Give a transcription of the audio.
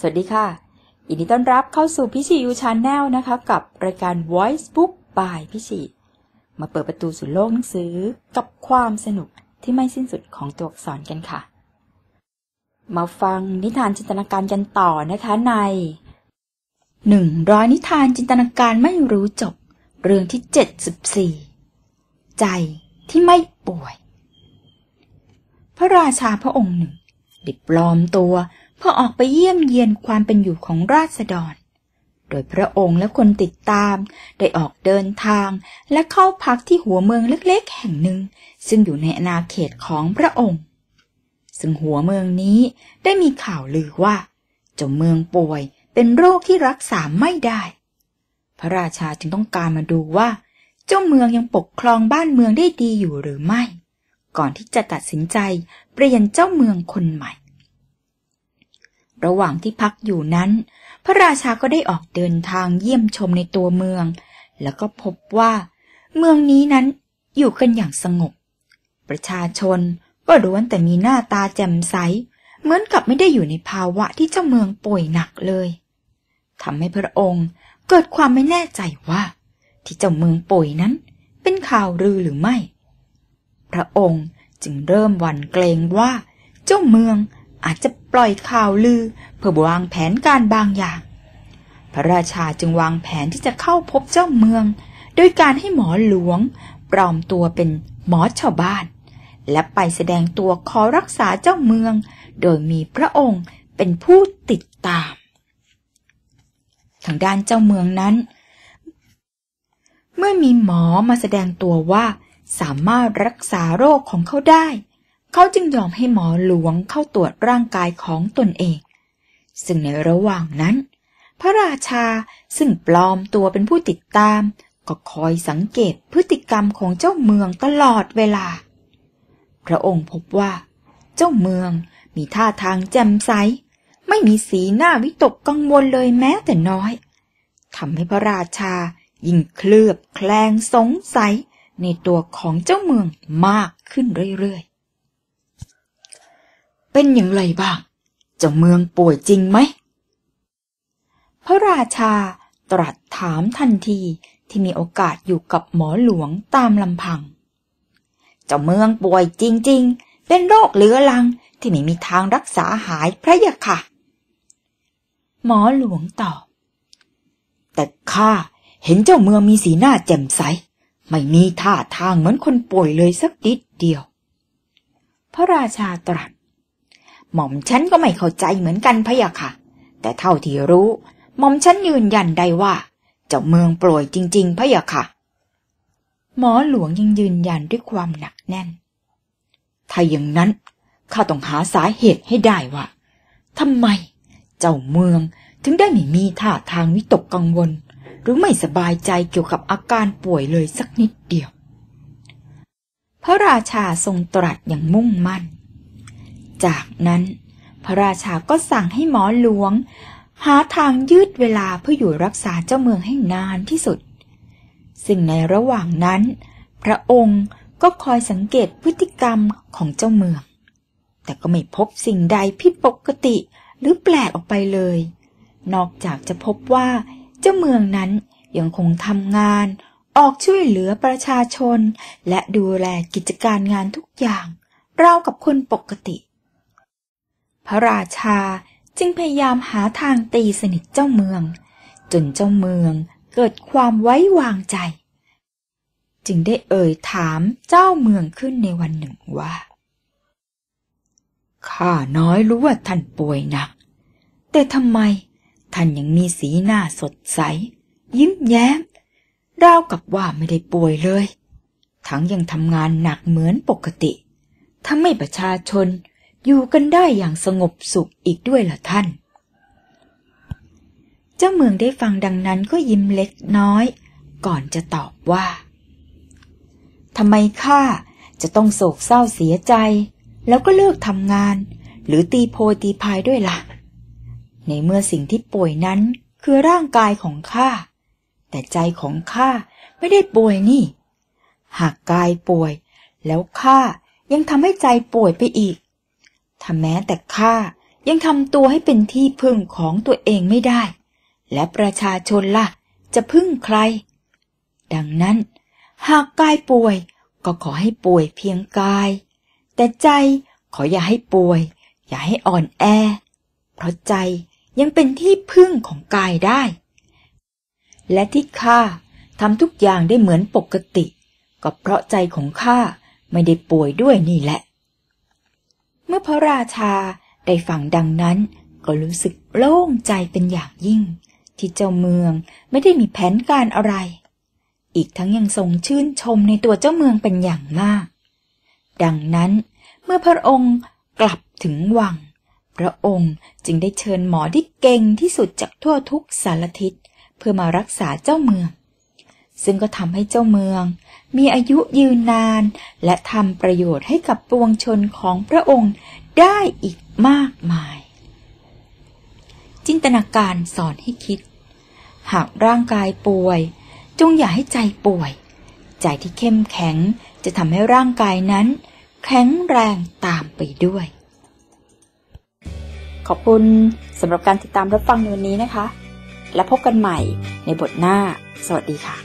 สวัสดีค่ะ อินดีต้อนรับเข้าสู่พิชียูชาแนลนะคะ กับรายการ Voice Book by พิชีมาเปิดประตูสู่โลกหนังสือกับความสนุกที่ไม่สิ้นสุดของตัวอักษรกันค่ะ มาฟังนิทานจินตนาการกันต่อนะคะใน 100 นิทานจินตนาการไม่รู้จบ เรื่องที่ 74 ใจที่ไม่ป่วย พระราชาพระองค์หนึ่งได้ปลอมตัวพื่อออกไปเยี่ยมเยียนความเป็นอยู่ของราษฎร โดยพระองค์และคนติดตาม ได้ออกเดินทางและเข้าพักที่หัวเมืองเล็กๆ แห่งหนึ่ง ซึ่งอยู่ในอาณาเขตของพระองค์ ซึ่งหัวเมืองนี้ได้มีข่าวลือว่าเจ้าเมืองป่วยเป็นโรคที่รักษาไม่ได้ พระราชาจึงต้องการมาดูว่า เจ้าเมืองยังปกครองบ้านเมืองได้ดีอยู่หรือไม่ ก่อนที่จะตัดสินใจเปลี่ยนเจ้าเมืองคนใหม่ระหว่างที่พักอยู่นั้น พระราชาก็ได้ออกเดินทางเยี่ยมชมในตัวเมือง แล้วก็พบว่าเมืองนี้นั้นอยู่กันอย่างสงบ ประชาชนก็ล้วนแต่มีหน้าตาแจ่มใสเหมือนกับไม่ได้อยู่ในภาวะที่เจ้าเมืองป่วยหนักเลยทำให้พระองค์เกิดความไม่แน่ใจว่า ที่เจ้าเมืองป่วยนั้น เป็นข่าวลือหรือไม่ พระองค์จึงเริ่มหวั่นเกรงว่าเจ้าเมืองอาจจะปล่อยข่าวลือ เพื่อวางแผนการบางอย่าง พระราชาจึงวางแผนที่จะเข้าพบเจ้าเมือง โดยการให้หมอหลวง ปลอมตัวเป็นหมอชาวบ้าน และไปแสดงตัวขอรักษาเจ้าเมือง โดยมีพระองค์เป็นผู้ติดตาม ทางด้านเจ้าเมืองนั้น เมื่อมีหมอมาแสดงตัวว่าสามารถรักษาโรคของเขาได้เขาจึงยอมให้หมอหลวงเข้าตรวจร่างกายของตนเอง ซึ่งในระหว่างนั้น พระราชาซึ่งปลอมตัวเป็นผู้ติดตาม ก็คอยสังเกตพฤติกรรมของเจ้าเมืองตลอดเวลา พระองค์พบว่าเจ้าเมืองมีท่าทางแจ่มใสไม่มีสีหน้าวิตกกังวลเลยแม้แต่น้อย ทำให้พระราชายิ่งเคลือบแคลงสงสัย ในตัวของเจ้าเมืองมากขึ้นเรื่อยเป็นอย่างไรบ้าง เจ้าเมืองป่วยจริงไหม พระราชาตรัสถามทันทีที่มีโอกาสอยู่กับหมอหลวงตามลำพัง เจ้าเมืองป่วยจริงๆ เป็นโรคเลือลังที่ไม่มีทางรักษาหายพระยะค่ะ หมอหลวงตอบ แต่ข้าเห็นเจ้าเมืองมีสีหน้าแจ่มใส ไม่มีท่าทางเหมือนคนป่วยเลยสักนิดเดียว พระราชาตรัสหม่อมฉันก็ไม่เข้าใจเหมือนกันพะยะค่ะ แต่เท่าที่รู้หม่อมฉันยืนยันได้ว่า เจ้าเมืองปล่วยจริงๆพะยะค่ะ หมอหลวงยังยืนยันด้วยความหนักแน่น ถ้าอย่างนั้นข้าต้องหาสาเหตุให้ได้ว่าทำไมเจ้าเมืองถึงได้ไม่มีท่าทางวิตกกังวล หรือไม่สบายใจเกี่ยวกับอาการป่วยเลยสักนิดเดียว พระราชาทรงตรัสอย่างมุ่งมั่นจากนั้นพระราชาก็สั่งให้หมอหลวง หาทางยืดเวลาเพื่ออยู่รักษาเจ้าเมืองให้นานที่สุด สิ่งในระหว่างนั้น พระองค์ก็คอยสังเกตพฤติกรรมของเจ้าเมือง แต่ก็ไม่พบสิ่งใดผิดปกติหรือแปลกออกไปเลย นอกจากจะพบว่าเจ้าเมืองนั้นยังคงทำงานออกช่วยเหลือประชาชนและดูแลกิจการงานทุกอย่างราวกับคนปกติพระราชาจึงพยายามหาทางตีสนิทเจ้าเมือง จนเจ้าเมืองเกิดความไว้วางใจ จึงได้เอ่ยถามเจ้าเมืองขึ้นในวันหนึ่งว่าข้าน้อยรู้ว่าท่านป่วยหนัก แต่ทำไม ท่านยังมีสีหน้าสดใส ยิ้มแย้มราวกับว่าไม่ได้ป่วยเลย ทั้งยังทำงานหนักเหมือนปกติทำให้ประชาชนอยู่กันได้อย่างสงบสุขอีกด้วยล่ะท่าน เจ้าเมืองได้ฟังดังนั้นก็ยิ้มเล็กน้อย ก่อนจะตอบว่า ทำไมข้าจะต้องโศกเศร้าเสียใจ แล้วก็เลิกทำงานหรือตีโพตีพายด้วยละ่ะ ในเมื่อสิ่งที่ป่วยนั้นคือร่างกายของข้า แต่ใจของข้าไม่ได้ป่วยนี่ หากกายป่วยแล้วข้ายังทำให้ใจป่วยไปอีกถ้าแม้แต่ข้ายังทำตัวให้เป็นที่พึ่งของตัวเองไม่ได้ และประชาชนละ่ะจะพึ่งใคร ดังนั้น หากกายป่วยก็ขอให้ป่วยเพียงกาย แต่ใจขออย่าให้ป่วย อย่าให้อ่อนแอ เพราะใจยังเป็นที่พึ่งของกายได้ และที่ข้าทำทุกอย่างได้เหมือนปกติก็เพราะใจของข้าไม่ได้ป่วยด้วยนี่แหละเมื่อพระราชา ได้ฟังดังนั้นก็รู้สึกโล่งใจเป็นอย่างยิ่ง ที่เจ้าเมืองไม่ได้มีแผนการอะไร อีกทั้งยังทรงชื่นชมในตัวเจ้าเมืองเป็นอย่างมาก ดังนั้นเมื่อพระองค์กลับถึงวัง พระองค์จึงได้เชิญหมอที่เก่งที่สุดจากทั่วทุกสารทิศเพื่อมารักษาเจ้าเมืองซึ่งก็ทำให้เจ้าเมือง มีอายุยืนนาน และทำประโยชน์ให้กับปวงชนของพระองค์ได้อีกมากมาย จินตนาการสอนให้คิด หากร่างกายป่วย จงอย่าให้ใจป่วย ใจที่เข้มแข็งจะทำให้ร่างกายนั้น แข็งแรงตามไปด้วย ขอบคุณสำหรับการติดตามรับฟังในวันนี้นะคะ และพบกันใหม่ในบทหน้า สวัสดีค่ะ